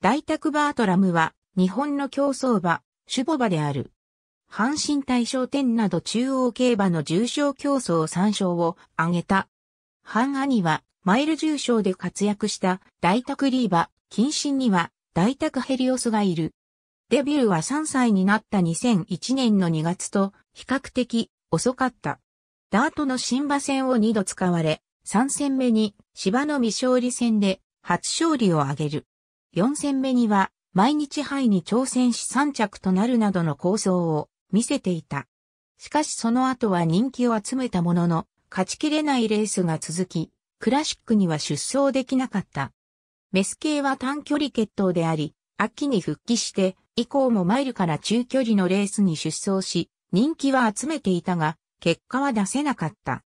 大宅バートラムは、日本の競走馬、守母馬である。阪神大賞典など中央競馬の重賞競争3勝を挙げた。半兄は、マイル重賞で活躍した大宅リーバ、近親には大宅ヘリオスがいる。デビューは3歳になった2001年の2月と比較的遅かった。ダートの新馬戦を2度使われ、3戦目に芝の未勝利戦で初勝利を挙げる。4戦目には毎日杯に挑戦し3着となるなどの構想を見せていた。しかしその後は人気を集めたものの、勝ちきれないレースが続き、クラシックには出走できなかった。メス系は短距離決闘であり、秋に復帰して、以降もマイルから中距離のレースに出走し、人気は集めていたが、結果は出せなかった。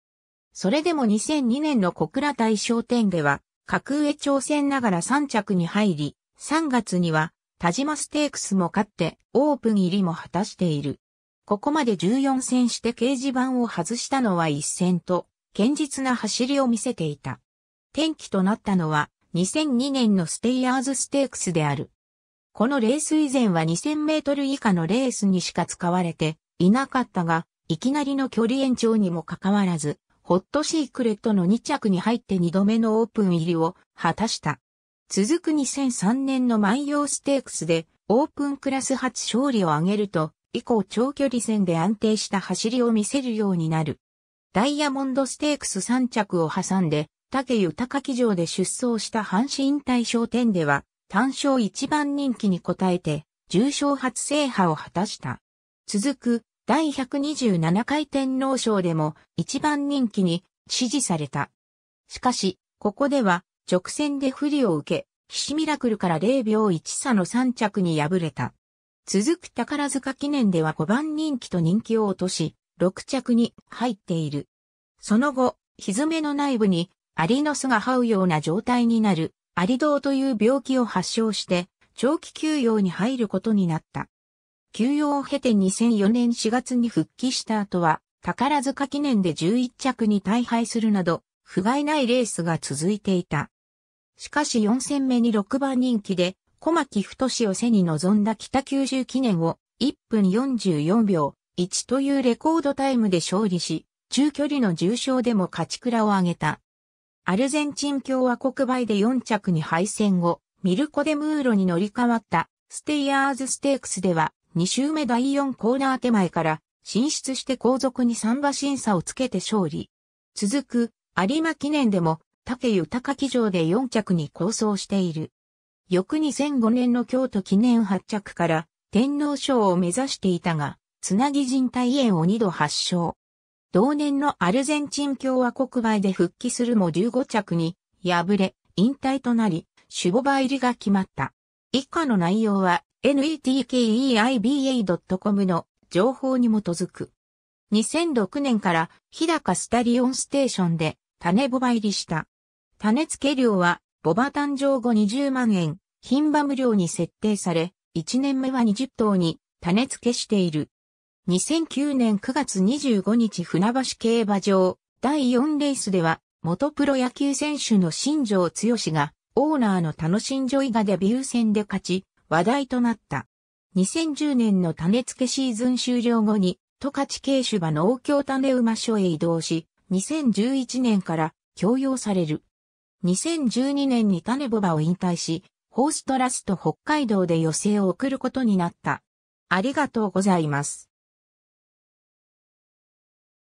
それでも2002年の小倉大商店では、格上挑戦ながら3着に入り、3月には、田島ステークスも勝って、オープン入りも果たしている。ここまで14戦して掲示板を外したのは1戦と、堅実な走りを見せていた。転機となったのは、2002年のステイヤーズステークスである。このレース以前は2000メートル以下のレースにしか使われていなかったが、いきなりの距離延長にもかかわらず、ホットシークレットの2着に入って2度目のオープン入りを果たした。続く2003年の万葉ステークスでオープンクラス初勝利を挙げると、以降長距離戦で安定した走りを見せるようになる。ダイヤモンドステークス3着を挟んで、竹豊騎乗で出走した阪神引退商店では、単勝一番人気に応えて、重賞初制覇を果たした。続く、第127回天皇賞でも、一番人気に支持された。しかし、ここでは、直線で不利を受け、岸ミラクルから0秒1差の3着に敗れた。続く宝塚記念では5番人気と人気を落とし、6着に入っている。その後、蹄めの内部にアリの巣が這うような状態になる、アリ道という病気を発症して、長期休養に入ることになった。休養を経て2004年4月に復帰した後は、宝塚記念で11着に大敗するなど、不甲斐ないレースが続いていた。しかし4戦目に6番人気で、小牧太を背に臨んだ北九州記念を1分44秒1というレコードタイムで勝利し、中距離の重賞でも勝ち倉を挙げた。アルゼンチン共和国杯で4着に敗戦後、ミルコ・デ・ムーロに乗り換わったステイヤーズステークスでは2周目第4コーナー手前から進出して後続に3馬審査をつけて勝利。続く有馬記念でも竹豊騎乗で4着に構想している。翌2005年の京都記念発着から天皇賞を目指していたが、つなぎ人体炎を2度発症。同年のアルゼンチン共和国杯で復帰するも15着に敗れ、引退となり、守護場入りが決まった。以下の内容は netkeiba.com の情報に基づく。2006年から日高スタリオンステーションで種ボバ入りした。種付け料は、ボバ誕生後20万円、品馬無料に設定され、1年目は20頭に種付けしている。2009年9月25日船橋競馬場第4レースでは元プロ野球選手の新庄剛志がオーナーの楽しんじょいがデビュー戦で勝ち話題となった。2010年の種付けシーズン終了後に十勝慶種馬農協種馬所へ移動し2011年から強要される。2012年に種ボバを引退し、ホーストラスト北海道で寄席を送ることになった。ありがとうございます。